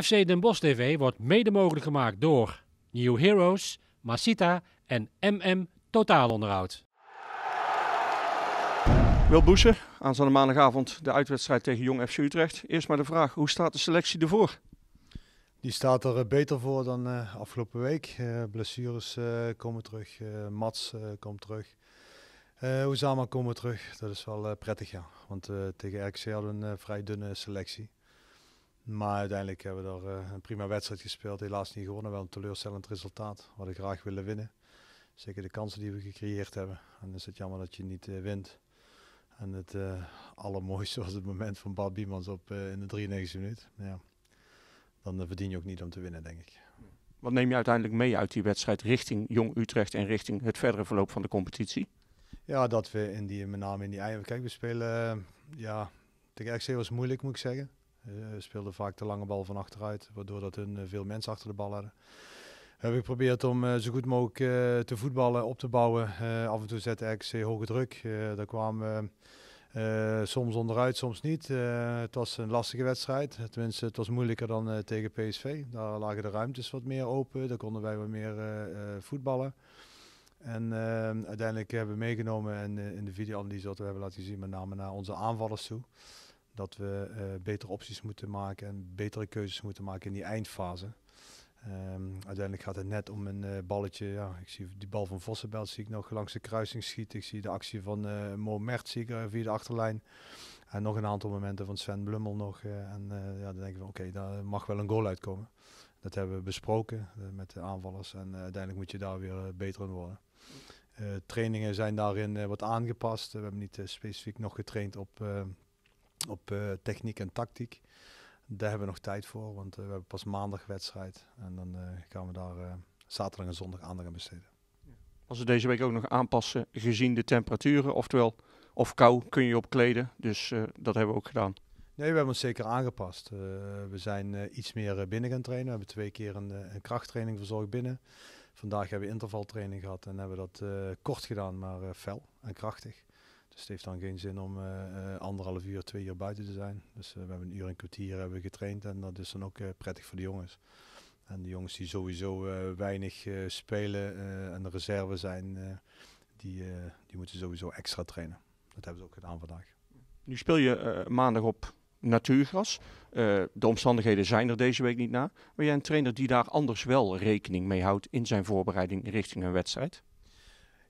FC Den Bosch TV wordt mede mogelijk gemaakt door New Heroes, Masita en MM Totaalonderhoud. Wil aan aanstaande maandagavond de uitwedstrijd tegen Jong FC Utrecht. Eerst maar de vraag, hoe staat de selectie ervoor? Die staat er eh, beter voor dan eh, afgelopen week. Eh, blessures komen terug, Mats komt terug. Uh, Oezama komen terug, dat is wel prettig ja. Want tegen RKC hadden we een vrij dunne selectie. Maar uiteindelijk hebben we daar eh, een prima wedstrijd gespeeld. Helaas niet gewonnen, wel een teleurstellend resultaat. Wat ik graag willen winnen. Zeker de kansen die we gecreëerd hebben. En dan is het jammer dat je niet eh, wint. En het eh, allermooiste was het moment van Bart Biemans op, in de 93 e minuut. Ja. Dan verdien je ook niet om te winnen, denk ik. Wat neem je uiteindelijk mee uit die wedstrijd richting Jong Utrecht en richting het verdere verloop van de competitie? Ja, dat we in die, met name in die eieren. Kijk, we spelen. ja, tegen RC was moeilijk, moet ik zeggen. Eh, speelden vaak de lange bal van achteruit, waardoor dat hun eh, veel mensen achter de bal hadden. Heb ik geprobeerd om eh, zo goed mogelijk te voetballen, op te bouwen. af en toe zette RKC hoge druk. daar kwamen uh, soms onderuit, soms niet. het was een lastige wedstrijd. Tenminste, het was moeilijker dan tegen PSV. Daar lagen de ruimtes wat meer open. Daar konden wij wat meer voetballen. En uiteindelijk hebben we meegenomen en in de videoanalyse wat we hebben laten zien, met name naar onze aanvallers toe dat we eh, betere opties moeten maken en betere keuzes moeten maken in die eindfase. Ehm, uiteindelijk gaat het net om een eh, balletje. Ja, ik zie die bal van Vossenbelt zie ik nog langs de kruising schieten. Ik zie de actie van eh, Mo Mert zie ik, via de achterlijn. En nog een aantal momenten van Sven Blummel nog. en ja, dan denken we, oké, daar mag wel een goal uitkomen. Dat hebben we besproken met de aanvallers. En uiteindelijk moet je daar weer beter in worden. trainingen zijn daarin wat aangepast. We hebben niet specifiek nog getraind op op eh, techniek en tactiek. Daar hebben we nog tijd voor, want eh, we hebben pas maandag wedstrijd. En dan eh, gaan we daar zaterdag en zondag aandacht aan besteden. Als we deze week ook nog aanpassen, gezien de temperaturen, oftewel of kou kun je opkleden. Dus dat hebben we ook gedaan. Nee, we hebben ons zeker aangepast. we zijn iets meer binnen gaan trainen. We hebben twee keer een, krachttraining verzorgd binnen. Vandaag hebben we intervaltraining gehad en hebben we dat kort gedaan, maar fel en krachtig. Dus het heeft dan geen zin om eh, eh, anderhalf uur, twee uur buiten te zijn. Dus eh, we hebben een uur en een kwartier hebben getraind en dat is dan ook prettig voor de jongens. En de jongens die sowieso weinig spelen en de reserve zijn, die, die moeten sowieso extra trainen. Dat hebben ze ook gedaan vandaag. Nu speel je maandag op natuurgras. de omstandigheden zijn er deze week niet na. Maar jij een trainer die daar anders wel rekening mee houdt in zijn voorbereiding richting een wedstrijd?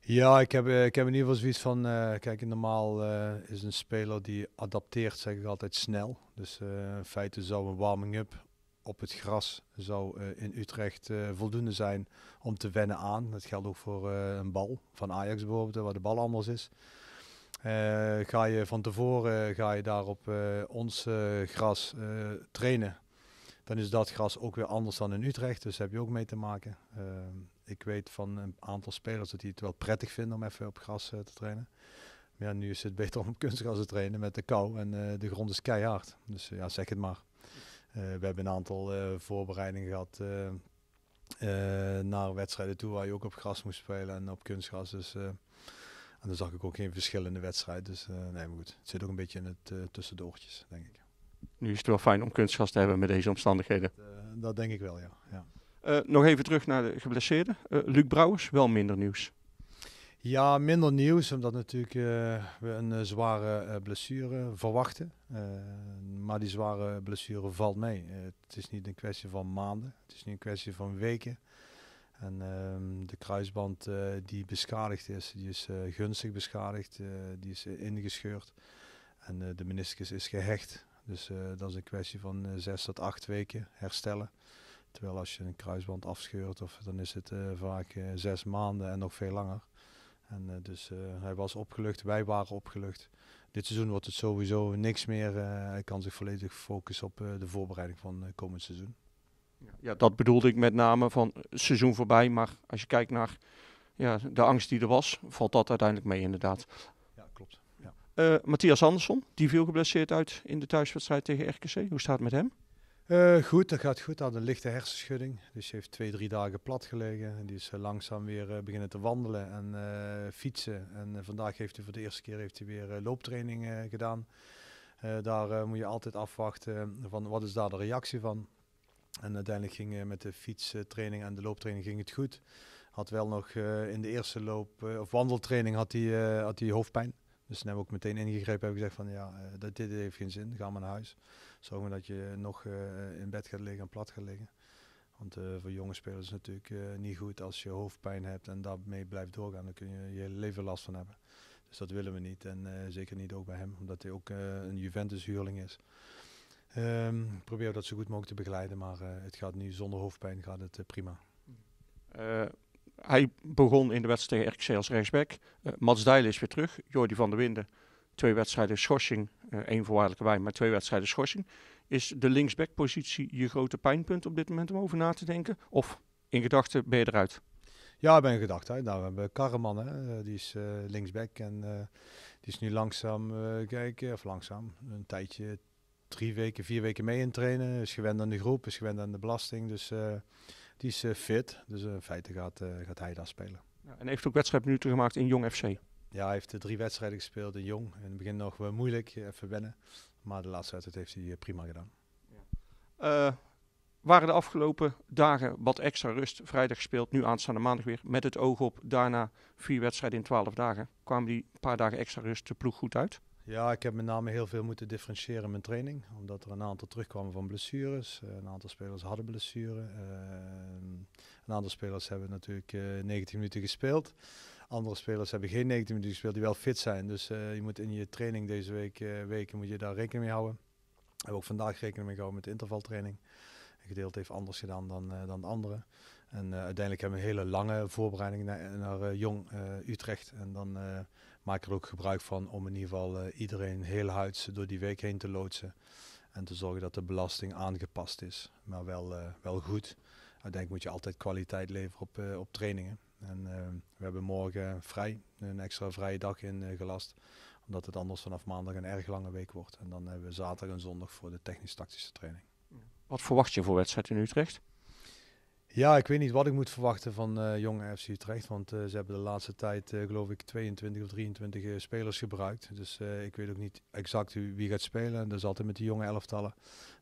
Ja, ik heb, eh, ik heb in ieder geval zoiets van, uh, kijk, normaal uh, is een speler die adapteert, zeg ik altijd, snel. Dus in feite zou een warming-up op het gras zou, in Utrecht voldoende zijn om te wennen aan. Dat geldt ook voor een bal, van Ajax bijvoorbeeld, waar de bal anders is. ga je van tevoren ga je daar op ons gras trainen, dan is dat gras ook weer anders dan in Utrecht. Dus daar heb je ook mee te maken. Ehm, ik weet van een aantal spelers dat die het wel prettig vinden om even op gras eh, te trainen. Maar ja, nu is het beter om op kunstgras te trainen met de kou en eh, de grond is keihard. Dus eh, ja, zeg het maar. we hebben een aantal voorbereidingen gehad naar wedstrijden toe waar je ook op gras moest spelen en op kunstgras. Dus en dan zag ik ook geen verschil in de wedstrijd. Dus nee, maar goed. Het zit ook een beetje in het uh, tussendoortjes, denk ik. Nu is het wel fijn om kunstgras te hebben met deze omstandigheden. dat denk ik wel, ja. ja. Eh, nog even terug naar de geblesseerde. Eh, Luc Brouwers, wel minder nieuws. Ja, minder nieuws, omdat natuurlijk eh, we een zware blessure verwachten. maar die zware blessure valt mee. het is niet een kwestie van maanden, het is niet een kwestie van weken. En ehm, de kruisband die beschadigd is, die is gunstig beschadigd, die is ingescheurd. En de meniscus is gehecht. Dus dat is een kwestie van zes tot acht weken herstellen. Terwijl als je een kruisband afscheurt, of, dan is het eh, vaak eh, zes maanden en nog veel langer. En eh, dus hij was opgelucht, wij waren opgelucht. Dit seizoen wordt het sowieso niks meer. hij kan zich volledig focussen op de voorbereiding van komend seizoen. Ja, dat bedoelde ik met name van seizoen voorbij. Maar als je kijkt naar ja, de angst die er was, valt dat uiteindelijk mee inderdaad. Ja, klopt. Ja. Matthias Andersson, die viel geblesseerd uit in de thuiswedstrijd tegen RKC. Hoe staat het met hem? Eh, goed, dat gaat goed. Had een lichte hersenschudding. Dus hij heeft twee, drie dagen plat gelegen. En die is eh, langzaam weer eh, beginnen te wandelen en fietsen. En vandaag heeft hij voor de eerste keer heeft hij weer looptraining gedaan. daar moet je altijd afwachten van wat is daar de reactie van. En uiteindelijk ging met de fietstraining en de looptraining ging het goed. Had wel nog in de eerste loop- of wandeltraining had hij, had hij hoofdpijn. Dus toen hebben we ook meteen ingegrepen. en ik gezegd van ja, dat dit heeft geen zin. Ga maar naar huis zorgen dat je nog eh, in bed gaat liggen en plat gaat liggen. Want eh, voor jonge spelers is het natuurlijk eh, niet goed als je hoofdpijn hebt en daarmee blijft doorgaan. Dan kun je je leven last van hebben. Dus dat willen we niet. En zeker niet ook bij hem, omdat hij ook een Juventus-huurling is. Ehm, probeer dat zo goed mogelijk te begeleiden, maar het gaat nu zonder hoofdpijn gaat het prima. hij begon in de wedstrijd tegen RKC als rechtsback. Mats Dijlen is weer terug. Jordi van der Winden, twee wedstrijden schorsing. Eh, één voorwaardelijke bij, maar twee wedstrijden schorsing. Is de linksback positie je grote pijnpunt op dit moment om over na te denken? Of in gedachten ben je eruit? Ja, ik ben in gedachten. Nou, we hebben Karreman, hè? Eh, die is eh, linksback en die is nu langzaam, uh, kijken, of langzaam, een tijdje, drie weken, vier weken mee in trainen. Is gewend aan de groep, is gewend aan de belasting, dus die is fit. Dus in feite gaat, gaat hij daar spelen. en heeft ook wedstrijd wedstrijdminuten gemaakt in Jong FC? ja, hij heeft drie wedstrijden gespeeld in Jong. In het begin nog wel moeilijk, eh, even wennen. Maar de laatste wedstrijd heeft hij eh, prima gedaan. Ja. Eh, waren de afgelopen dagen wat extra rust? Vrijdag gespeeld, nu aanstaande maandag weer. Met het oog op daarna vier wedstrijden in twaalf dagen. Kwamen die paar dagen extra rust de ploeg goed uit? Ja, ik heb met name heel veel moeten differentiëren in mijn training. Omdat er een aantal terugkwamen van blessures. Een aantal spelers hadden blessures. een aantal spelers hebben natuurlijk 19 minuten gespeeld. Andere spelers hebben geen 90 minuten gespeeld die wel fit zijn. Dus eh, je moet in je training deze week, eh, weken moet je daar rekening mee houden. We hebben ook vandaag rekening mee gehouden met de intervaltraining. Een gedeelte heeft anders gedaan dan, eh, dan de anderen. En uiteindelijk hebben we een hele lange voorbereiding naar, naar Jong Utrecht. En dan maak ik er ook gebruik van om in ieder geval iedereen heel huids door die week heen te loodsen. En te zorgen dat de belasting aangepast is, maar wel, wel goed. Uiteindelijk moet je altijd kwaliteit leveren op, op trainingen. En eh, we hebben morgen vrij, een extra vrije dag in eh, gelast. Omdat het anders vanaf maandag een erg lange week wordt. En dan hebben we zaterdag en zondag voor de technisch-tactische training. Wat verwacht je voor wedstrijd in Utrecht? Ja, ik weet niet wat ik moet verwachten van uh, jonge FC Utrecht. Want eh, ze hebben de laatste tijd, eh, geloof ik, 22 of 23 spelers gebruikt. Dus ik weet ook niet exact wie, gaat spelen. En dat is altijd met die jonge elftallen.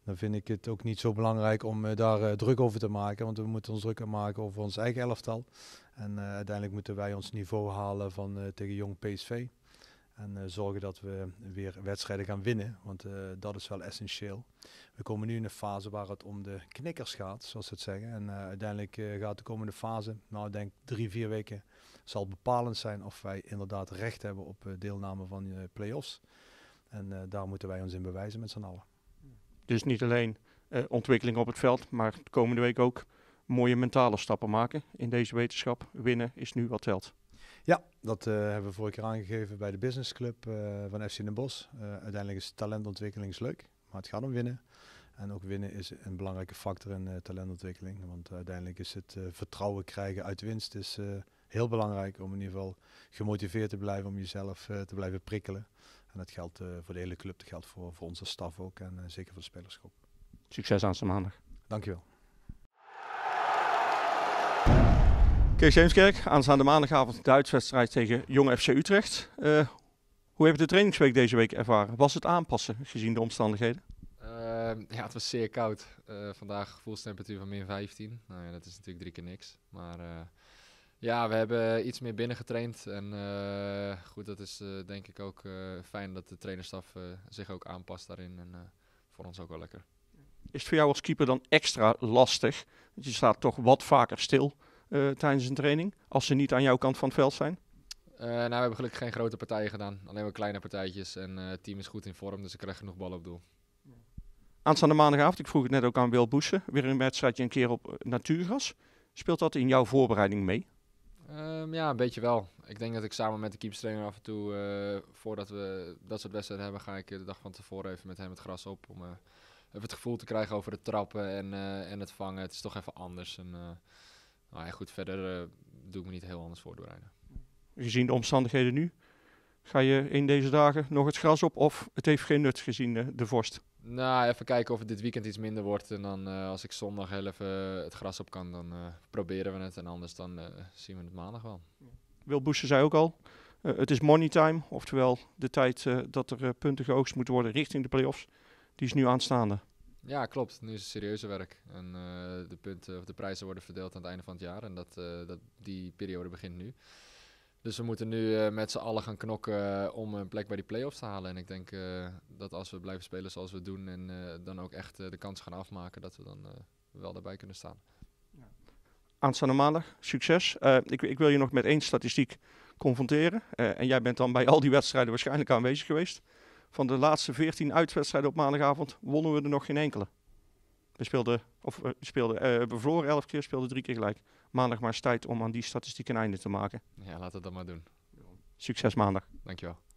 Dan vind ik het ook niet zo belangrijk om daar druk over te maken. Want we moeten ons druk aan maken over ons eigen elftal. En uiteindelijk moeten wij ons niveau halen van tegen jong PSV. En eh, zorgen dat we weer wedstrijden gaan winnen, want eh, dat is wel essentieel. We komen nu in een fase waar het om de knikkers gaat, zoals ze het zeggen. En eh, uiteindelijk gaat de komende fase, nou ik denk drie, vier weken, zal bepalend zijn of wij inderdaad recht hebben op deelname van play-offs. En daar moeten wij ons in bewijzen met z'n allen. Dus niet alleen ontwikkeling op het veld, maar de komende week ook mooie mentale stappen maken in deze wetenschap. Winnen is nu wat telt. Ja, dat eh, hebben we vorige keer aangegeven bij de Business Club eh, van FC Den Bosch. Eh, uiteindelijk is talentontwikkeling leuk, maar het gaat om winnen. En ook winnen is een belangrijke factor in talentontwikkeling. Want uiteindelijk is het vertrouwen krijgen uit winst is, heel belangrijk om in ieder geval gemotiveerd te blijven om jezelf te blijven prikkelen. En dat geldt voor de hele club, dat geldt voor, voor onze staf ook en zeker voor de spelersgroep. Succes aan maandag. Dankjewel. Kees Heemskerk, aanstaande maandagavond Duitswedstrijd tegen Jong FC Utrecht. Eh, hoe heb je de trainingsweek deze week ervaren? Was het aanpassen gezien de omstandigheden? Eh, ja, het was zeer koud. Uh, vandaag gevoelstemperatuur van min 15. Nou ja, dat is natuurlijk drie keer niks. Maar ja, we hebben iets meer binnen getraind. En goed, dat is denk ik ook fijn dat de trainerstaf zich ook aanpast daarin. En voor ons ook wel lekker. Is het voor jou als keeper dan extra lastig? Want je staat toch wat vaker stil eh, tijdens een training? Als ze niet aan jouw kant van het veld zijn? Eh, nou, we hebben gelukkig geen grote partijen gedaan. Alleen maar kleine partijtjes. En eh, het team is goed in vorm, dus ze krijgen genoeg ballen op doel. Aanstaande maandagavond, ik vroeg het net ook aan Wil Boessen. Weer een wedstrijdje een keer op natuurgas. Speelt dat in jouw voorbereiding mee? Ehm, ja, een beetje wel. Ik denk dat ik samen met de keepstrainer af en toe, voordat we dat soort wedstrijden hebben, ga ik de dag van tevoren even met hem het gras op. Om even het gevoel te krijgen over de trappen en, en het vangen. Het is toch even anders. En, nou ja, goed, verder eh, doe ik me niet heel anders voor doorrijden. Gezien de omstandigheden nu, ga je in deze dagen nog het gras op of het heeft geen nut gezien eh, de vorst? Nou, even kijken of het dit weekend iets minder wordt. En dan eh, als ik zondag heel even het gras op kan, dan proberen we het. En anders dan zien we het maandag wel. Wil Boeser zei ook al, het is money time. Oftewel de tijd dat er punten geoogst moeten worden richting de play-offs. Die is nu aanstaande. Ja, klopt. Nu is het serieuze werk. En eh, de, punten, of de prijzen worden verdeeld aan het einde van het jaar. En dat, eh, dat, die periode begint nu. Dus we moeten nu eh, met z'n allen gaan knokken om een plek bij die play-offs te halen. En ik denk dat als we blijven spelen zoals we doen en dan ook echt de kans gaan afmaken, dat we dan wel daarbij kunnen staan. Aanstaande maandag, succes. Ik, ik, wil je nog met één statistiek confronteren. en jij bent dan bij al die wedstrijden waarschijnlijk aanwezig geweest. Van de laatste 14 uitwedstrijden op maandagavond wonnen we er nog geen enkele. We speelden, of eh, we speelden, eh, we verloren elf keer, speelden drie keer gelijk. Maandag maar eens tijd om aan die statistiek een einde te maken. Ja, laten we dat maar doen. Succes maandag. Dankjewel.